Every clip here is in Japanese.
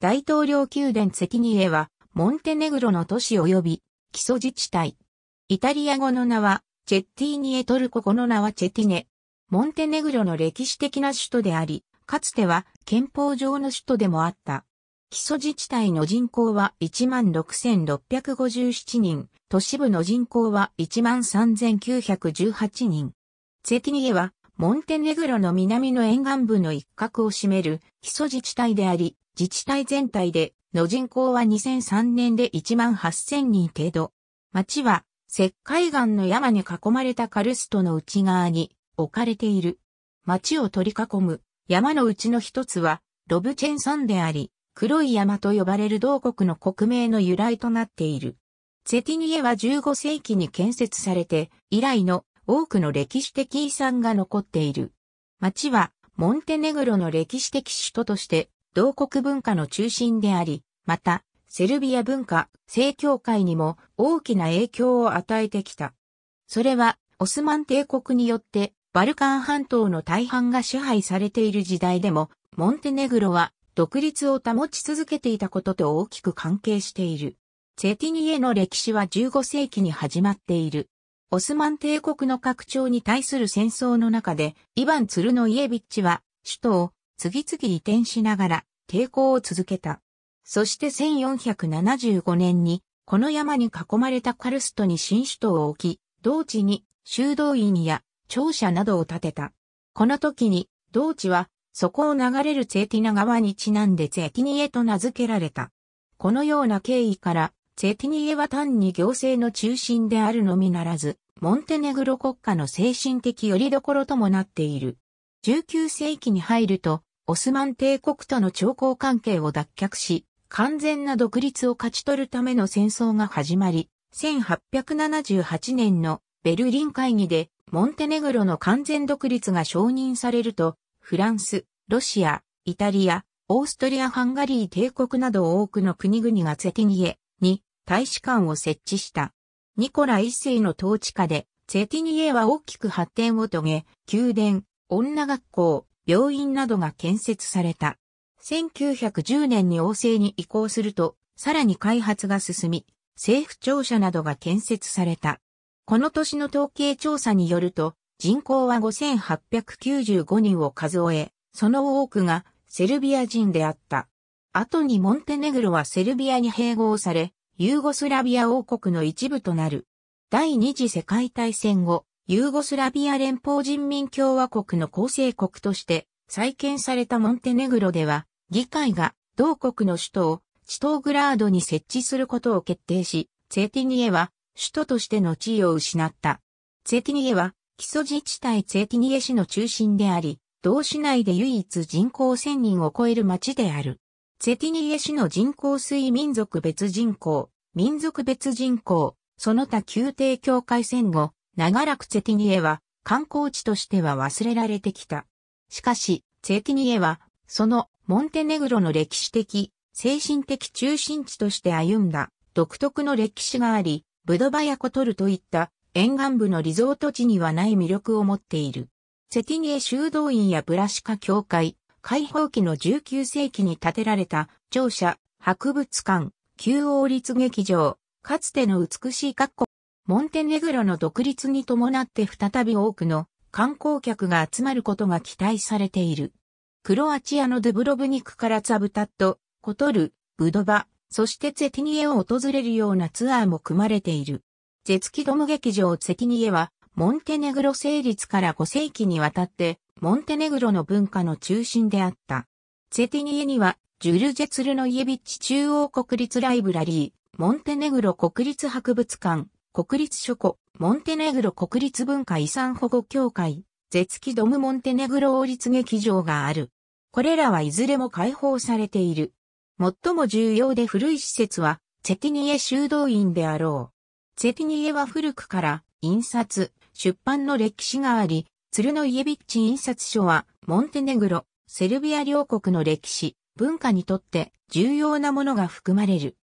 大統領宮殿責任へは、モンテネグロの都市及び、基礎自治体。イタリア語の名は、チェッティニエトルコ語の名はチェティネ。モンテネグロの歴史的な首都であり、かつては憲法上の首都でもあった。基礎自治体の人口は16,657人、都市部の人口は13,918人。セェティニエは、モンテネグロの南の沿岸部の一角を占める基礎自治体であり、自治体全体での人口は2003年で1万8000人程度。町は石灰岩の山に囲まれたカルストの内側に置かれている。町を取り囲む山のうちの一つはロブチェン山であり、黒い山と呼ばれる同国の国名の由来となっている。セティニエは15世紀に建設されて、以来の多くの歴史的遺産が残っている。町はモンテネグロの歴史的首都として同国文化の中心であり、また、セルビア文化、正教会にも大きな影響を与えてきた。それは、オスマン帝国によって、バルカン半島の大半が支配されている時代でも、モンテネグロは独立を保ち続けていたことと大きく関係している。セティニエの歴史は15世紀に始まっている。オスマン帝国の拡張に対する戦争の中で、イヴァン・ツルノイエビッチは、首都を次々移転しながら抵抗を続けた。そして1475年に、この山に囲まれたカルストに新首都を置き、同地に修道院や庁舎などを建てた。この時に、同地は、そこを流れるツェティナ川にちなんでツェティニエと名付けられた。このような経緯から、ツェティニエは単に行政の中心であるのみならず、モンテネグロ国家の精神的拠り所ともなっている。19世紀に入ると、オスマン帝国との朝貢関係を脱却し、完全な独立を勝ち取るための戦争が始まり、1878年のベルリン会議でモンテネグロの完全独立が承認されると、フランス、ロシア、イタリア、オーストリア・ハンガリー帝国など多くの国々がセティニエに大使館を設置した。ニコラ一世の統治下で、セティニエは大きく発展を遂げ、宮殿、女学校、病院などが建設された。1910年に王政に移行すると、さらに開発が進み、政府庁舎などが建設された。この年の統計調査によると、人口は5895人を数え、その多くがセルビア人であった。後にモンテネグロはセルビアに併合され、ユーゴスラビア王国の一部となる。第二次世界大戦後、ユーゴスラビア連邦人民共和国の構成国として再建されたモンテネグロでは、議会が同国の首都をチトーグラードに設置することを決定し、ツェティニエは首都としての地位を失った。ツェティニエは基礎自治体ツェティニエ市の中心であり、同市内で唯一人口1000人を超える町である。ツェティニエ市の人口水民族別人口、民族別人口、その他宮廷境界戦後、長らくツェティニエは観光地としては忘れられてきた。しかし、ツェティニエは、そのモンテネグロの歴史的、精神的中心地として歩んだ独特の歴史があり、ブドバヤコトルといった沿岸部のリゾート地にはない魅力を持っている。ツェティニエ修道院やブラシカ教会、開放期の19世紀に建てられた庁舎、博物館、旧王立劇場、かつての美しい各国モンテネグロの独立に伴って再び多くの観光客が集まることが期待されている。クロアチアのドゥブロブニクからツァブタット、コトル、ブドバ、そしてゼティニエを訪れるようなツアーも組まれている。ゼツキドム劇場ゼティニエは、モンテネグロ成立から5世紀にわたって、モンテネグロの文化の中心であった。ゼティニエには、ジュルジェツルノイエビッチ中央国立ライブラリー、モンテネグロ国立博物館、国立書庫、モンテネグロ国立文化遺産保護協会、ゼツキドムモンテネグロ王立劇場がある。これらはいずれも開放されている。最も重要で古い施設は、セティニエ修道院であろう。セティニエは古くから、印刷、出版の歴史があり、ツルノイエビッチ印刷所は、モンテネグロ、セルビア両国の歴史、文化にとって重要なものが含まれる。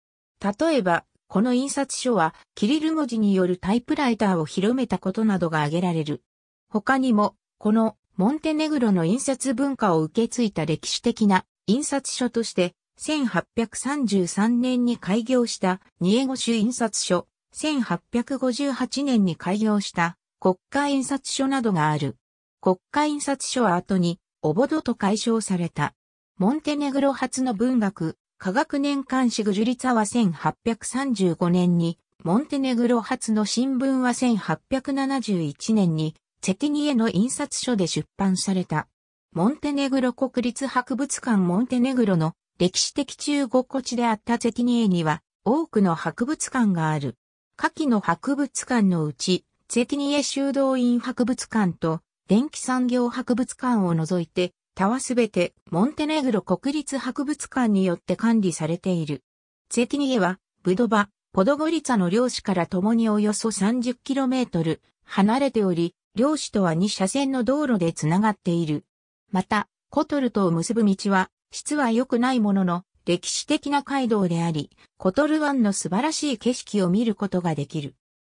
例えば、この印刷所は、キリル文字によるタイプライターを広めたことなどが挙げられる。他にも、このモンテネグロの印刷文化を受け継いだ歴史的な印刷所として、1833年に開業したニエゴ州印刷所、1858年に開業した国家印刷所などがある。国家印刷所は後に、オボドと解消された。モンテネグロ初の文学、科学年間誌グジュリツァは1835年に、モンテネグロ発の新聞は1871年に、セティニエの印刷所で出版された。モンテネグロ国立博物館モンテネグロの歴史的中国古地であったセティニエには多くの博物館がある。下記の博物館のうち、セティニエ修道院博物館と電気産業博物館を除いて他はすべてモンテネグロ国立博物館によって管理されている。ツェティニエは、ブドバ、ポドゴリツァの漁師から共におよそ 30km 離れており、漁師とは2車線の道路でつながっている。また、コトルとを結ぶ道は、質は良くないものの、歴史的な街道であり、コトル湾の素晴らしい景色を見ることができる。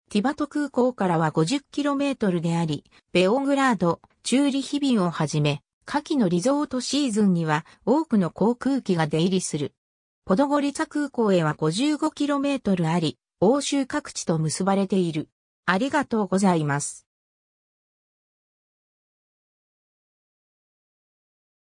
ティバト空港からは 50km であり、ベオングラード、チューリヒビンをはじめ、夏季のリゾートシーズンには多くの航空機が出入りする。ポドゴリツァ空港へは 55km あり、欧州各地と結ばれている。ありがとうございます。